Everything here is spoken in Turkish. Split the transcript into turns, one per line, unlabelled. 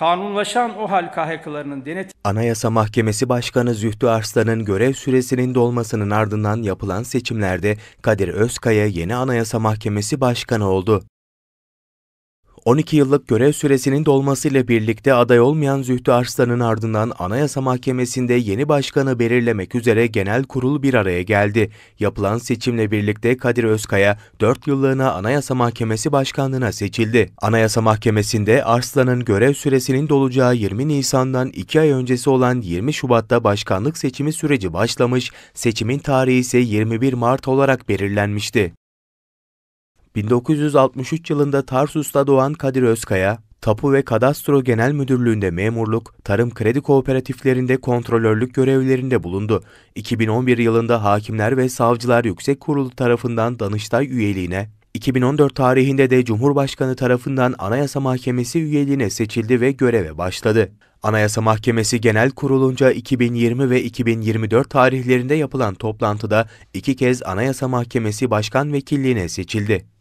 Kanunlaşan o hal KHK'larının denetim... Anayasa Mahkemesi Başkanı Zühtü Arslan'ın görev süresinin dolmasının ardından yapılan seçimlerde Kadir Özkaya yeni Anayasa Mahkemesi Başkanı oldu. 12 yıllık görev süresinin dolmasıyla birlikte aday olmayan Zühtü Arslan'ın ardından Anayasa Mahkemesi'nde yeni başkanı belirlemek üzere genel kurul bir araya geldi. Yapılan seçimle birlikte Kadir Özkaya 4 yıllığına Anayasa Mahkemesi Başkanlığına seçildi. Anayasa Mahkemesi'nde Arslan'ın görev süresinin dolacağı 20 Nisan'dan 2 ay öncesi olan 20 Şubat'ta başkanlık seçimi süreci başlamış, seçimin tarihi ise 21 Mart olarak belirlenmişti. 1963 yılında Tarsus'ta doğan Kadir Özkaya, Tapu ve Kadastro Genel Müdürlüğü'nde memurluk, tarım kredi kooperatiflerinde kontrolörlük görevlerinde bulundu. 2011 yılında Hakimler ve Savcılar Yüksek Kurulu tarafından Danıştay üyeliğine, 2014 tarihinde de Cumhurbaşkanı tarafından Anayasa Mahkemesi üyeliğine seçildi ve göreve başladı. Anayasa Mahkemesi Genel Kurulu'nca 2020 ve 2024 tarihlerinde yapılan toplantıda iki kez Anayasa Mahkemesi Başkan Vekilliğine seçildi.